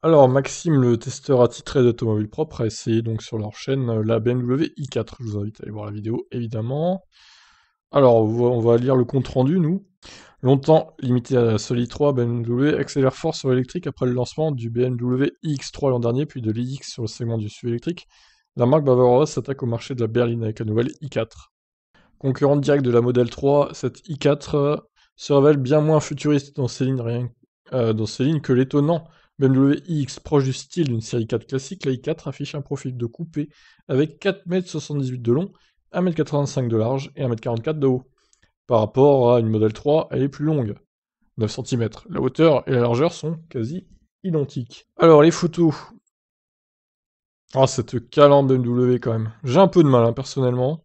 Alors, Maxime, le testeur attitré d'automobile propre, a essayé donc sur leur chaîne euh, la BMW i4. Je vous invite à aller voir la vidéo, évidemment. Alors, on va lire le compte-rendu, nous. Longtemps limité à la Soli 3, BMW accélère fort sur l'électrique après le lancement du BMW x 3 l'an dernier, puis de l'IX sur le segment du SUV électrique. La marque bavaroise s'attaque au marché de la berline avec la nouvelle i4. Concurrente directe de la modèle 3, cette i4 euh, se révèle bien moins futuriste dans ses rien, euh, dans ses lignes que l'étonnant BMW iX proche du style d'une série 4 classique, la i4 affiche un profil de coupé avec 4,78 m de long, 1,85 m de large et 1,44 m de haut. Par rapport à une modèle 3, elle est plus longue, 9 cm. La hauteur et la largeur sont quasi identiques. Alors les photos. Ah, oh, cette calandre BMW quand même. J'ai un peu de mal hein, personnellement.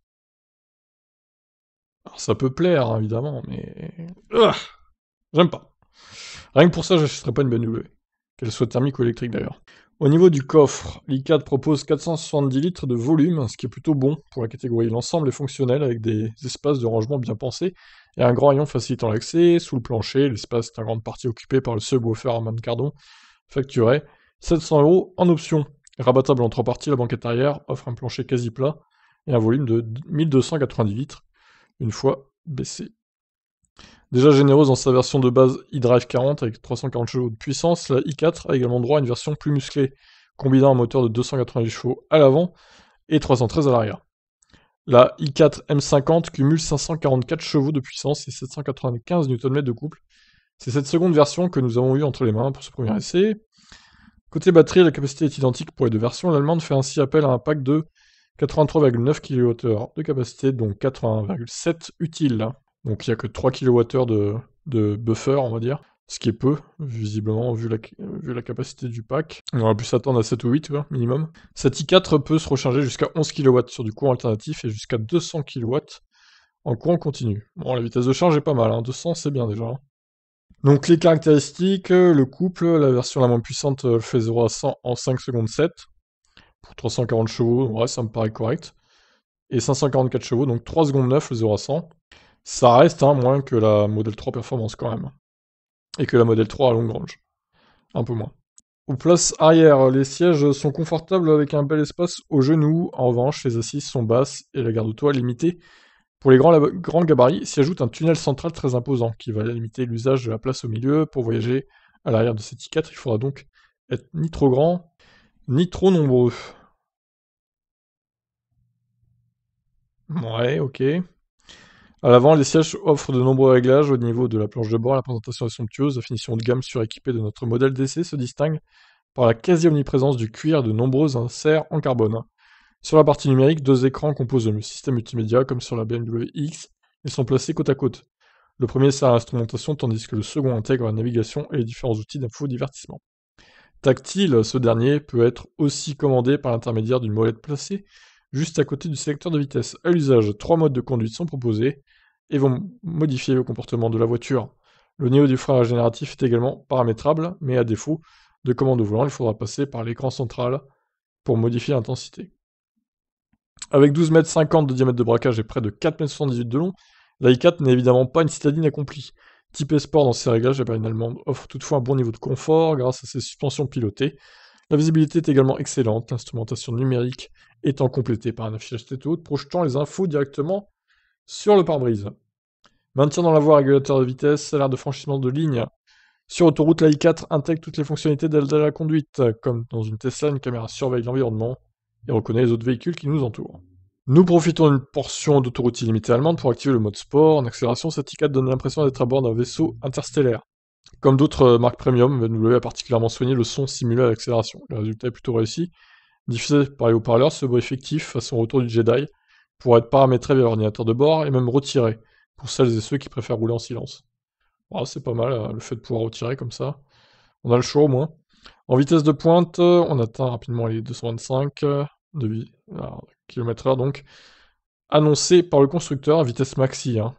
Alors, ça peut plaire hein, évidemment, mais... J'aime pas. Rien que pour ça, je serai pas une BMW qu'elle soit thermique ou électrique d'ailleurs. Au niveau du coffre, l'iCAD propose 470 litres de volume, ce qui est plutôt bon pour la catégorie. L'ensemble est fonctionnel avec des espaces de rangement bien pensés et un grand rayon facilitant l'accès. Sous le plancher, l'espace est en grande partie occupé par le subwoofer à main de cardon, facturé 700 euros en option. Rabattable en trois parties, la banquette arrière offre un plancher quasi plat et un volume de 1290 litres une fois baissé. Déjà généreuse dans sa version de base iDrive 40 avec 340 chevaux de puissance, la i4 a également droit à une version plus musclée, combinant un moteur de 290 chevaux à l'avant et 313 à l'arrière. La i4 M50 cumule 544 chevaux de puissance et 795 Nm de couple. C'est cette seconde version que nous avons eue entre les mains pour ce premier essai. Côté batterie, la capacité est identique pour les deux versions. L'allemande fait ainsi appel à un pack de 83,9 kWh de capacité, dont 81,7 utile. Donc il n'y a que 3 kWh de, buffer, on va dire ce qui est peu, visiblement, vu la, vu la capacité du pack. On aurait pu s'attendre à 7 ou 8 minimum. Cette i4 peut se recharger jusqu'à 11 kW sur du courant alternatif et jusqu'à 200 kW en courant continu. Bon, la vitesse de charge est pas mal, 200 hein. c'est bien déjà. Hein. Donc les caractéristiques, euh, le couple, la version la moins puissante fait 0 à 100 en 5 secondes 7, pour 340 chevaux, ouais ça me paraît correct, et 544 chevaux, donc 3 secondes 9 le 0 à 100. Ça reste hein, moins que la Model 3 Performance quand même. Et que la Model 3 à longue range. Un peu moins. Aux places arrière, les sièges sont confortables avec un bel espace aux genoux. En revanche, les assises sont basses et la garde au toit limitée. Pour les grands, gabarits, s'y ajoute un tunnel central très imposant qui va limiter l'usage de la place au milieu. Pour voyager à l'arrière de cette i4, il faudra donc être ni trop grand ni trop nombreux. Ouais, ok. À l'avant, les sièges offrent de nombreux réglages au niveau de la planche de bord, la présentation est somptueuse, la finition de gamme suréquipée de notre modèle d'essai se distingue par la quasi-omniprésence du cuir de nombreux inserts en carbone. Sur la partie numérique, deux écrans composent le système multimédia comme sur la BMW X et sont placés côte à côte. Le premier sert à l'instrumentation tandis que le second intègre la navigation et les différents outils d'infodivertissement. Tactile, ce dernier peut être aussi commandé par l'intermédiaire d'une molette placée juste à côté du sélecteur de vitesse. À l'usage, trois modes de conduite sont proposés et vont modifier le comportement de la voiture. Le niveau du frein régénératif est également paramétrable, mais à défaut de commande au volant, il faudra passer par l'écran central pour modifier l'intensité. Avec 12,50 m de diamètre de braquage et près de 4,78 m de long, la i4 n'est évidemment pas une citadine accomplie. Type sport dans ses réglages, la berline allemande offre toutefois un bon niveau de confort grâce à ses suspensions pilotées, la visibilité est également excellente, l'instrumentation numérique étant complétée par un affichage tête projetant les infos directement sur le pare-brise. Maintien dans la voie, régulateur de vitesse, salaire de franchissement de ligne. Sur autoroute, la I4 intègre toutes les fonctionnalités de la conduite. Comme dans une Tesla, une caméra surveille l'environnement et reconnaît les autres véhicules qui nous entourent. Nous profitons d'une portion d'autoroute illimitée allemande pour activer le mode sport. En accélération, cette I4 donne l'impression d'être à bord d'un vaisseau interstellaire. Comme d'autres euh, marques premium, BMW a particulièrement soigné le son simulé à l'accélération. Le résultat est plutôt réussi. Diffusé par les haut-parleurs, ce bruit effectif à son retour du Jedi, pour être paramétré vers l'ordinateur de bord et même retiré pour celles et ceux qui préfèrent rouler en silence. Ah, c'est pas mal euh, le fait de pouvoir retirer comme ça. On a le choix au moins. En vitesse de pointe, euh, on atteint rapidement les 225 km/h donc annoncé par le constructeur à vitesse maxi. Hein.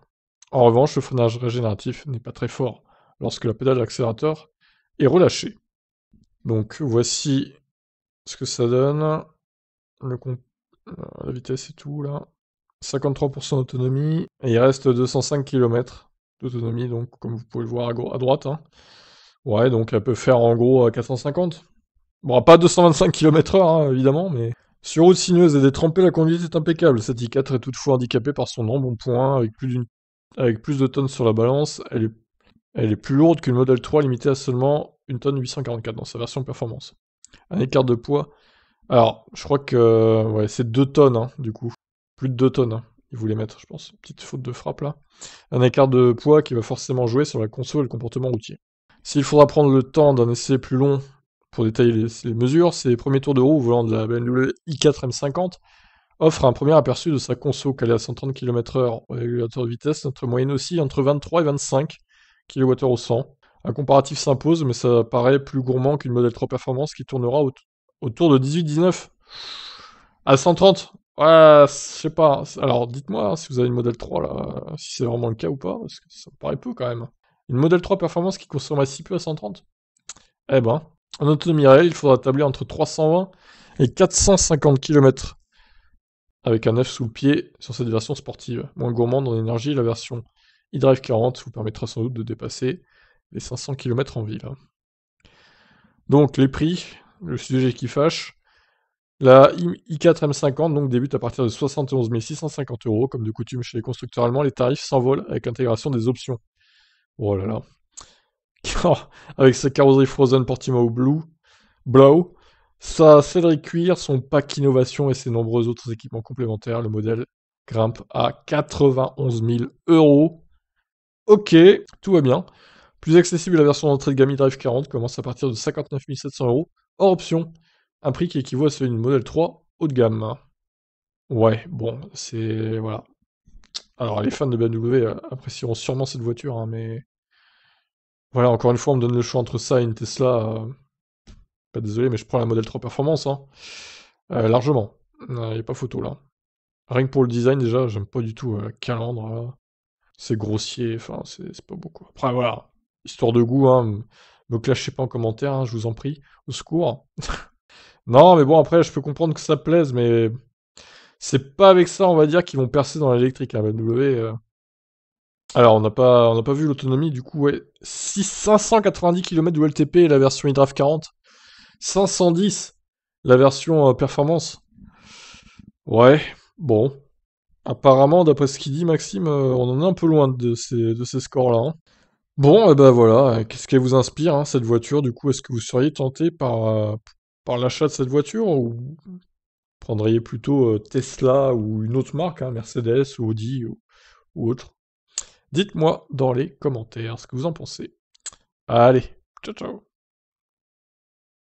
En revanche, le freinage régénératif n'est pas très fort lorsque la pédale d'accélérateur est relâchée. Donc voici ce que ça donne. Euh, la vitesse et tout là. 53% d'autonomie et il reste 205 km d'autonomie, donc comme vous pouvez le voir à, droite. Hein. Ouais, donc elle peut faire en gros 450. Bon, pas 225 km/h hein, évidemment, mais sur route sinueuse et détrempée, la conduite est impeccable. Cette I4 est toutefois handicapée par son embonpoint, avec plus, avec plus de tonnes sur la balance. Elle est elle est plus lourde qu'une le Model 3 limité à seulement 1 tonne 844 dans sa version performance. Un écart de poids. Alors, je crois que c'est 2 tonnes, hein, du coup. Plus de 2 tonnes, Il hein, ils voulaient mettre, je pense. Petite faute de frappe là. Un écart de poids qui va forcément jouer sur la console et le comportement routier. S'il faudra prendre le temps d'un essai plus long pour détailler les, mesures, ces premiers tours de roue volant de la BMW i4 M50 offrent un premier aperçu de sa conso calée à 130 km/h au régulateur de vitesse. Notre moyenne aussi entre 23 et 25 kWh au 100. Un comparatif s'impose, mais ça paraît plus gourmand qu'une modèle 3 performance qui tournera autour de 18-19. À 130 Ouais, je sais pas. Alors dites-moi hein, si vous avez une modèle 3 là, si c'est vraiment le cas ou pas, parce que ça me paraît peu quand même. Une modèle 3 performance qui consomme si peu à 130 Eh ben, en autonomie réelle, il faudra tabler entre 320 et 450 km avec un F sous le pied sur cette version sportive, moins gourmande en énergie la version E-Drive 40 vous permettra sans doute de dépasser les 500 km en ville. Hein. Donc les prix, le sujet qui fâche. La i4 M50 donc, débute à partir de 71 650 euros, comme de coutume chez les constructeurs allemands, les tarifs s'envolent avec l'intégration des options. Oh là là. avec sa carrosserie Frozen Portimao Blue, sa céleri cuir, son pack innovation et ses nombreux autres équipements complémentaires, le modèle grimpe à 91 000 euros. Ok, tout va bien. Plus accessible, la version d'entrée de gamme Drive 40 commence à partir de 59 700 euros, hors option, un prix qui équivaut à celui d'une Model 3 haut de gamme. Ouais, bon, c'est... voilà. Alors les fans de BMW euh, apprécieront sûrement cette voiture, hein, mais... Voilà, encore une fois, on me donne le choix entre ça et une Tesla. Euh, pas désolé, mais je prends la Model 3 Performance, hein. Euh, largement. Il n'y a pas photo là. Rien que pour le design déjà, j'aime pas du tout la calandre c'est grossier, enfin, c'est pas beaucoup. Après, voilà, histoire de goût, hein, me clashez pas en commentaire, hein, je vous en prie, au secours. non, mais bon, après, je peux comprendre que ça plaise, mais c'est pas avec ça, on va dire, qu'ils vont percer dans l'électrique, hein, euh. Alors, on n'a pas, pas vu l'autonomie, du coup, ouais, 6, 590 km de LTP, la version e 40, 510, la version euh, performance. Ouais, bon, Apparemment, d'après ce qu'il dit, Maxime, euh, on en est un peu loin de ces, scores-là. Hein. Bon, et eh ben voilà, euh, qu'est-ce qu'elle vous inspire, hein, cette voiture Du coup, est-ce que vous seriez tenté par, euh, l'achat de cette voiture ou prendriez plutôt Tesla ou une autre marque, hein, Mercedes ou Audi ou autre Dites-moi dans les commentaires ce que vous en pensez. Allez, ciao ciao